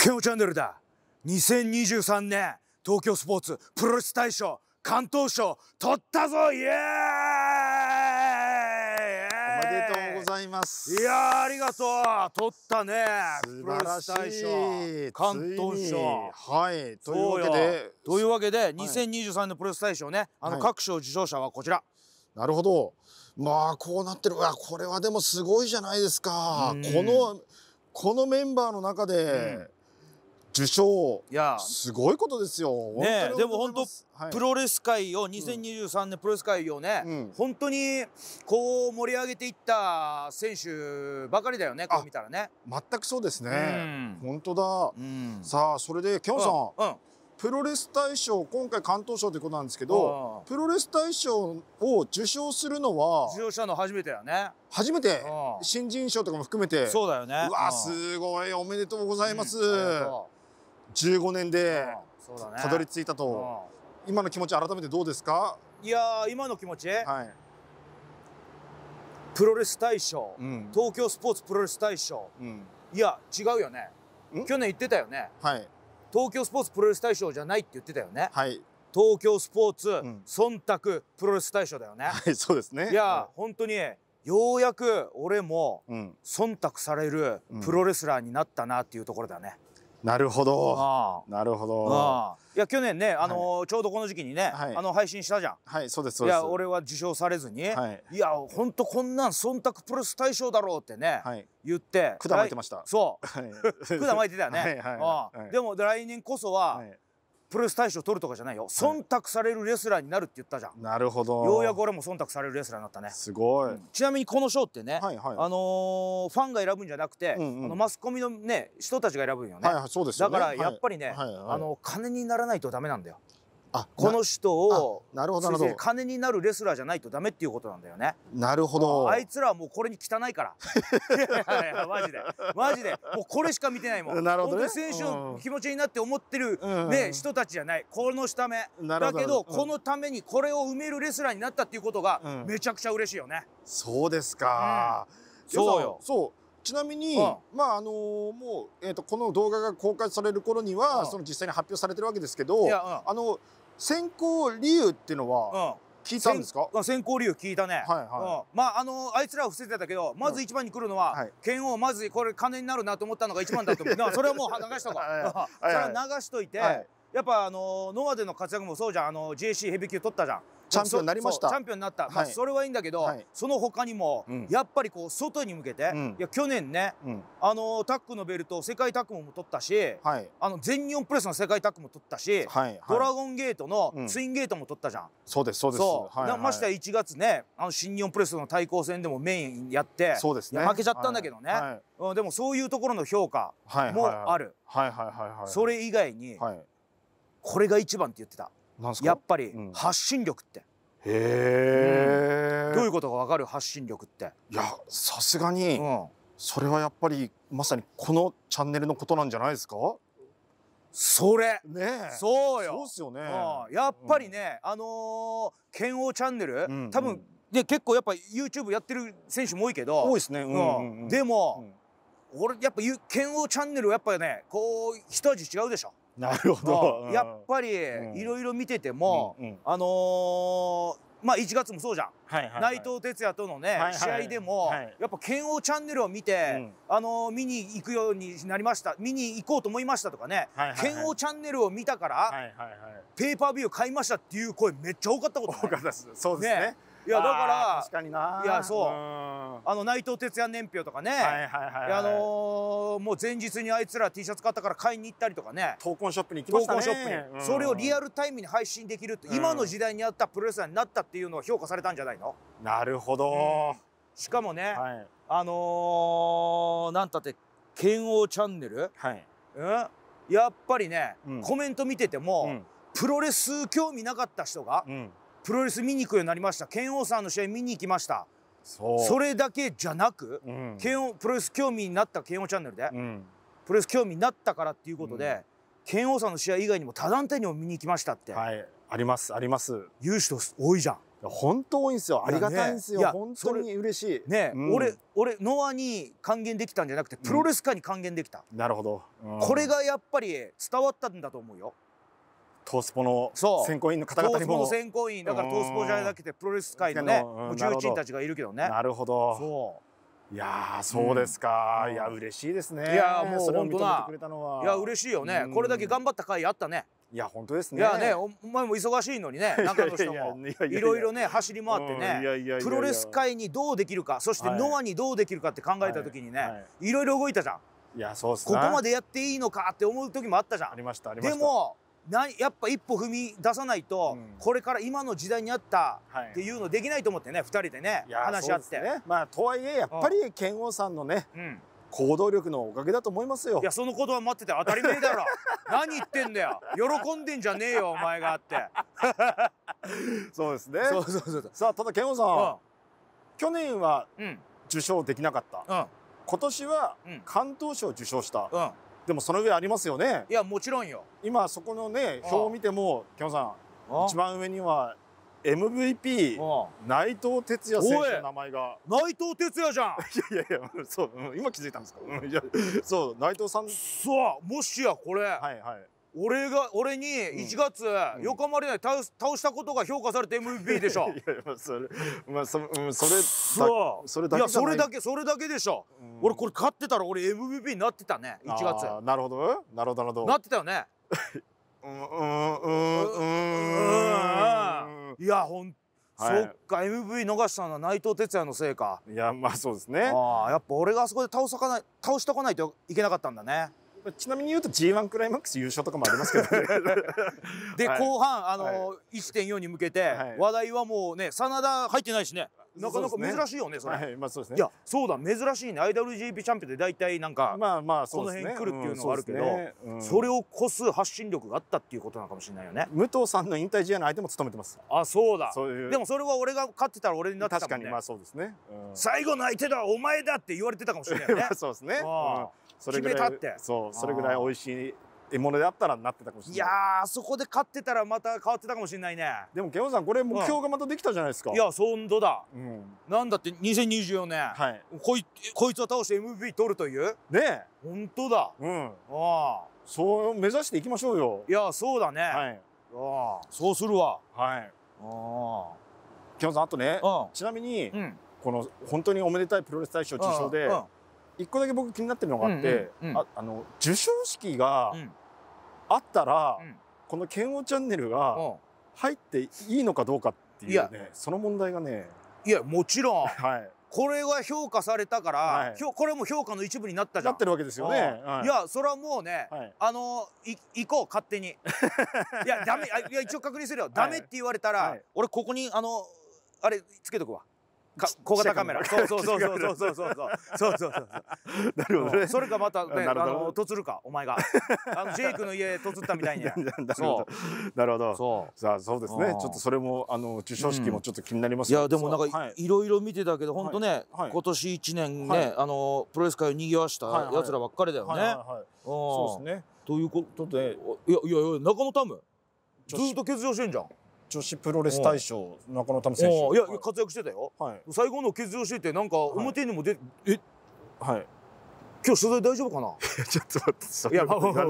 ケオチャンネルだ2023年東京スポーツプロレス大賞関東賞取ったぞイエーイおめでとうございますいやありがとう取ったねプロレス大賞関東賞はいというわけでというわけで2023年プロレス大賞ね、はい、あの各賞受賞者はこちら、なるほどまあこうなってるわこれはでもすごいじゃないですかこのこのメンバーの中で、うん受賞いやすごいことですよ、ね、でも本当、はい、プロレス界を2023年、プロレス界をね、うん、本当にこう盛り上げていった選手ばかりだよねこう見たらね全くそうですね、うん、本当だ、うん、さあそれでキョンさん、うんプロレス大賞今回関東賞ということなんですけどプロレス大賞を受賞するのは受賞したの初めてだね初めて新人賞とかも含めてそうだよねうわすごいおめでとうございます、うん15年でたどり着いたと、ね、今の気持ち改めてどうですかいや今の気持ち、はい、プロレス大賞、うん、東京スポーツプロレス大賞、うん、いや違うよね去年言ってたよね、はい、東京スポーツプロレス大賞じゃないって言ってたよね、はい、東京スポーツ、うん、忖度プロレス大賞だよねはいそうですねいや、はい、本当にようやく俺も忖度されるプロレスラーになったなっていうところだね、なるほど。なるほど。いや去年ね、あのちょうどこの時期にね、あの配信したじゃん。はいそうですいや俺は受賞されずに、い、や本当こんなん忖度プラス対象だろうってね、はい、言って。く管巻いてました。そう。く 管巻いてたよね。は はいい、でも来年こそは。はいプロレス大賞取るとかじゃないよ忖度されるレスラーになるって言ったじゃんなるほどようやく俺も忖度されるレスラーになったねすごい、うん、ちなみにこの賞ってね、はいはい、あのー、ファンが選ぶんじゃなくて、うんうん、あのマスコミのね人たちが選ぶんよねはいはい、そうです、ね、だからやっぱりね、はいはい、あの金にならないとダメなんだよあこの人をなるほど金になるレスラーじゃないとダメっていうことなんだよねなるほどあいつらはもうこれに汚いから マジでマジでもうこれしか見てないもんなるほど、ね、選手の気持ちになって思ってる、うん、ね、人たちじゃないこの下目。だけど、うん、このためにこれを埋めるレスラーになったっていうことがめちゃくちゃ嬉しいよね、うん、そうですか、そうよそうちなみに、まああのもう、えーと、この動画が公開される頃には、その実際に発表されてるわけですけど、あの選考理由っていうのは、聞いたんですか先行理由聞いたね、はいはい、まああのあいつらは伏せてたけどまず一番に来るのは、うはい、王まずこれ金になるなと思ったのが一番だと思う それはもう流しとこははそれは流しといて、はい、やっぱあのノアでの活躍もそうじゃんあの JC ヘビ級取ったじゃんチャンピオンになりましたチャンピオンになった、はい、まあ、それはいいんだけど、はい、その他にも、うん、やっぱりこう外に向けて、うん、いや去年ね、うん、あのタックのベルト世界タックも取ったし、はい、あの全日本プレスの世界タックも取ったし、ドラゴンゲートのツインゲートも取ったじゃん、そうですそうですそう、はいはい、ましては1月ねあの新日本プレスの対抗戦でもメインやってそうです、ね、負けちゃったんだけどね、うん、でもそういうところの評価もあるそれ以外に、これが一番って言ってた。やっぱり発信力って。へえ、どういうことがわかる発信力って。いやさすがに、それはやっぱりまさにこのチャンネルのことなんじゃないですかそれねそうよそうっすよね、やっぱりね、あの剣王チャンネル、多分で結構やっぱ YouTube やってる選手も多いけど多いですね、うんでも、俺やっぱ剣王チャンネルはやっぱねこう一味違うでしょなるほど。やっぱりいろいろ見てても、うんうん、あのー、まあ1月もそうじゃん、はいはいはい、内藤哲也とのね、はいはい、試合でも、はい、やっぱ剣王チャンネルを見て、うん、あのー、見に行くようになりました見に行こうと思いましたとかね、はいはいはい、剣王チャンネルを見たから、はいはいはい、ペーパービュー買いましたっていう声めっちゃ多かったこと多かそうですねねいやだから確かにないやそうあの内藤哲也年表とかねあのもう前日にあいつら T シャツ買ったから買いに行ったりとかね闘魂ショップに行きましたねショップに、それをリアルタイムに配信できるって今の時代にあったプロレスラーになったっていうのは評価されたんじゃないのなるほど、しかもね、あのなんたって剣王チャンネル、はいうん、やっぱりね、コメント見てても、プロレス興味なかった人が、んプロレス見に行くようになりました拳王さんの試合見に行きましたそれだけじゃなく、うん、プロレス興味になった拳王チャンネルで、うん、プロレス興味になったからっていうことで、うん、拳王さんの試合以外にも他団体にも見に行きましたって、はい、ありますあります有志と多いじゃん本当多いんですよありがたいんですよ、ね、本当に嬉しいね、うん、俺俺ノアに還元できたんじゃなくてプロレス界に還元できた、うん、なるほど、うん、これがやっぱり伝わったんだと思うよトースポの選考委員の方々にもトースポ選考委員だからトースポじゃなくてプロレス界のねもう重鎮たちがいるけどねなるほどそういやそうですか、いや嬉しいですねいやもう本当ないや嬉しいよね、これだけ頑張った回あったねいや本当ですねいやねお前も忙しいのにね 中の人もいろいろね走り回ってねプロレス界にどうできるかそしてノアにどうできるかって考えた時にね、いろいろ動いたじゃんいやそうす、ここまでやっていいのかって思う時もあったじゃんありましたありましたでもなやっぱ一歩踏み出さないと、これから今の時代にあったっていうのできないと思ってね2人でね話し合って、ね、まあとはいえやっぱり拳王さんのね、うん、行動力のおかげだと思いますよいやその言葉待ってて当たり前だろ 何言ってんだよ喜んでんじゃねえよお前がって そうですねそうそうそうさあただ健吾さん、うん、去年は受賞できなかった、うん、今年は関東賞受賞した、うんでもその上ありますよねいやもちろんよ今そこのね表を見ても木野さん一番上には MVP 内藤哲也選手の名前が内藤哲也じゃん いやいやいやそう今気づいたんですか、いやそう内藤さんそうもしやこれはいはい俺が俺に1月、横まりない倒したことが評価されて MVP でしょ いやそれまあそ,、うん、それそうそれだけいやそれだけそれだけでしょ、う俺これ勝ってたら俺 MVP になってたね1月なるほどなるほどなるほどなってたよね うんうんうんうんいやほんはい、そっか MV 逃したのは内藤哲也のせいかいやまあそうですねああやっぱ俺があそこで倒さかない倒しとかないといけなかったんだねちなみに言うと G1 クライマックス優勝とかもありますけど、ね、で、はい、後半あの、はい、1.4に向けて、話題はもうね真田入ってないしねなかなか珍しいよね、そ、れ。はい、そうや、そうだ、珍しいね。IWGP チャンピオンで大体なんか、まあまあ、そ、ね、の辺来るっていうのはあるけど、うんそねうん、それを越す発信力があったっていうことなのかもしれないよね。武藤さんの引退試合の相手も務めてます。あ、そうだ。ううでもそれは俺が勝ってたら俺になってたもんね。確かに、まあそうですね、うん。最後の相手だ、お前だって言われてたかもしれないよね。そうですね。それぐらいそうそれぐらい美味しい獲物であったらなってたかもしれないいやーそこで勝ってたらまた変わってたかもしれないねでもケンさんこれ目標がまたできたじゃないですか、うん、いや本当だ、うん、なんだって2024年、はい、こいこいつを倒して MVP 取るというね本当だうんああそう目指していきましょうよいやそうだね、はい、ああそうするわはいああケンさんあとね、うん、ちなみに、うん、この本当におめでたいプロレス大賞受賞で、うん一個だけ僕気になってるのがあって、うんうんうん、ああの授賞式があったら、うん、この剣王チャンネルが入っていいのかどうかっていうねその問題がねいやもちろん、はい、これは評価されたから、はい、これも評価の一部になったじゃんなってるわけですよね、はい、いやそれはもうね、はい、あの行こう勝手に いやダメいや一応確認するよ、はい、ダメって言われたら、俺ここにあのあれつけとくわ小型カメラ。そうそうそうそうそうそう そうそうそうそうなるほどね。それかまたねあのとつるかお前があの ジェイクの家とつったみたいに。なるほど。そうさあそうですね。ちょっとそれもあの授賞式もちょっと気になります。いやでもなんかいろいろ見てたけど本当ね今年一年ねあのプロレス界を賑わした奴らばっかりだよね。そうですね。ということでいやいや中野タムずっと欠場してんじゃん。女子プロレス大賞中野民選手いや、活躍してたよ、はい、最後の欠場しててなんか表にも出、えはい今日取材大丈夫かな ちょっと待っていやまあまあまあ、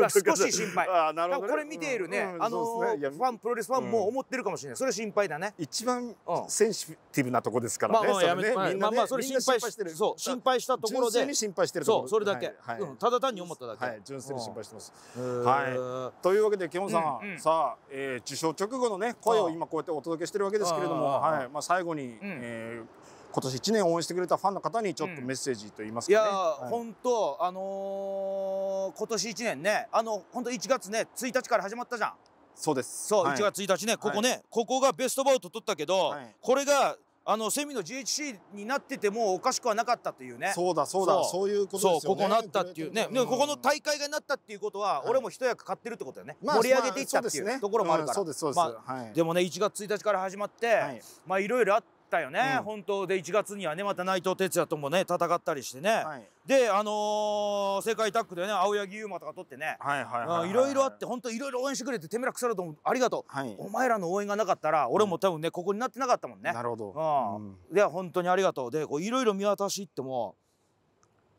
ま少し心配あなるほど、これ見ているね、あのーね、ファンプロレスファンも思ってるかもしれない、それ心配だね一番センシティブなとこですからね、まあ、まあ、ねみんなまあ、まあそれ心配してるそう心配したところで心配してるそうそれだけ、ただ単に思っただけ、純粋に心配してます、はいというわけでけモンさん、さあ、えー、受賞直後のね声を今こうやってお届けしてるわけですけれどもはいまあ最後に、えー今年一年応援してくれたファンの方にちょっとメッセージと言いますか、ねうん、いや、はい、本当あのー、今年1年ねあの本当1月ね1日から始まったじゃんそうですそう、はい、1月1日ねここね、はい、ここがベストバウト取ったけど、はい、これがあのセミの GHC になっててもおかしくはなかったというねそうだそうだそういうことですよねここなったっていうね、うん、ここの大会がなったっていうことは、はい、俺も一役買ってるってことだよね、まあ、盛り上げていったっていうところもあるから、まあね、でもね1月1日から始まって、はい、まあいろいろあってったよね、うん、本当で1月にはねまた内藤哲也ともね戦ったりしてね、はい、であのー、世界タッグでね青柳優馬とか取ってね、いろいろあって本当いろいろ応援してくれててめらくさるとうありがとう、はい、お前らの応援がなかったら俺も多分ね、うん、ここになってなかったもんねなるほど、うん、で本当にありがとうでいろいろ見渡しっても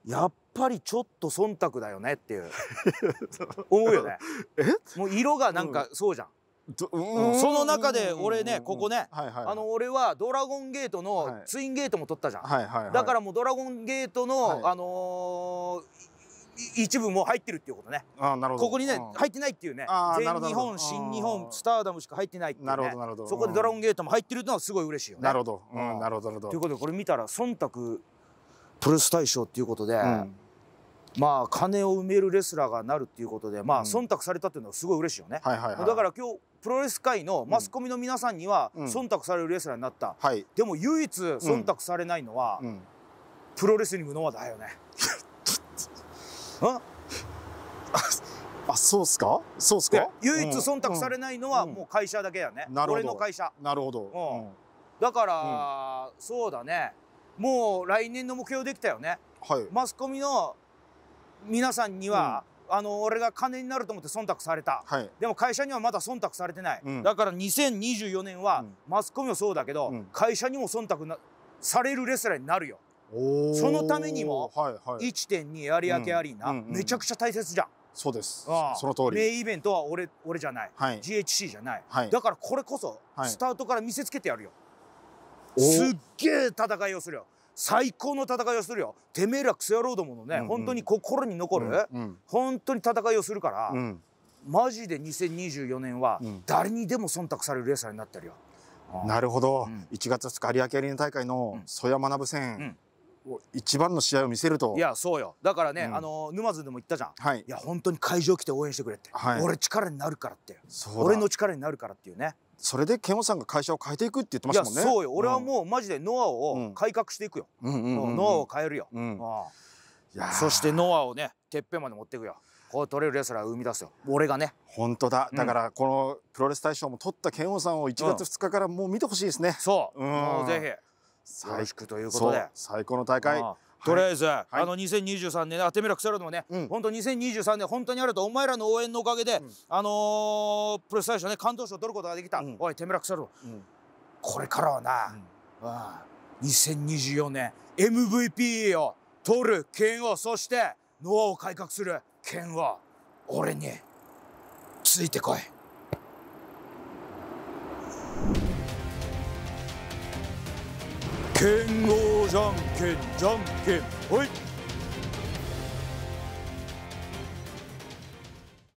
やっぱりちょっと忖度だよねっていう 思うよねえもう色がなんかそうじゃん、その中で俺ねここね、はいはい、あの俺はドラゴンゲートのツインゲートも取ったじゃん、はいはいはい、だからもうドラゴンゲートの、はい、あのー、一部も入ってるっていうことねあなるほどここにね、入ってないっていうね全日本新日本スターダムしか入ってないっていう、ね、なるほどなるほどそこでドラゴンゲートも入ってるのはすごい嬉しいよねなるほど、うん、なるほどなるほどということでこれ見たら忖度プレス大賞っていうことで、うんまあ金を埋めるレスラーがなるっていうことでまあ忖度されたっていうのはすごい嬉しいよね、うんはいはいはい、だから今日プロレス界のマスコミの皆さんには忖度されるレスラーになった、はい、でも唯一忖度されないのは、プロレスリングの話だよねあそうっすかそうっすか唯一忖度されないのはもう会社だけやね、俺の会社なるほど、だから、そうだねもう来年の目標できたよね、はい、マスコミの皆さんには、あの俺が金になると思って忖度された、はい、でも会社にはまだ忖度されてない、うん、だから2024年は、マスコミもそうだけど、うん、会社にも忖度なされるレスラーになるよそのためにも、はいはい、1.2有明アリーナ、うんうんうん、めちゃくちゃ大切じゃんそうですその通りメイイベントは俺俺じゃない、はい、GHC じゃない、はい、だからこれこそ、スタートから見せつけてやるよすっげえ戦いをするよ最高の戦いをするよてめえらクソ野郎どものね、うんうん、本当に心に残る、うんうん、本当に戦いをするから、うん、マジで2024年は誰にでも忖度されるレーサーになってるよ。うん、なるほど、うん、1月2日有明アリーナ大会の曽谷学戦、一番の試合を見せるといやそうよだからね、うん、あの沼津でも言ったじゃん、はい、いや本当に会場来て応援してくれって、はい、俺力になるからって俺の力になるからっていうねそれでケンさんが会社を変えていくって言ってましたもんねそうよ俺はもうマジでノアを改革していくよ、ノアを変えるよ、そしてノアをねてっぺんまで持っていくよこう取れるレスラー生み出すよ俺がね本当だだからこのプロレス大賞も取った剣王さんを1月2日からもう見てほしいですね、そう、もうぜひ最ろということで最高の大会、とりあえず、あの2023年あメラク腐るのもね、うん、本当2023年本当にあるとお前らの応援のおかげで、あのプロレス最初ね関東賞取ることができた、おいてめら腐るの、これからはな、うん、2024年 MVP を取る剣をそしてノアを改革する剣を俺についてこい。剣をじゃんけんじゃんけんほい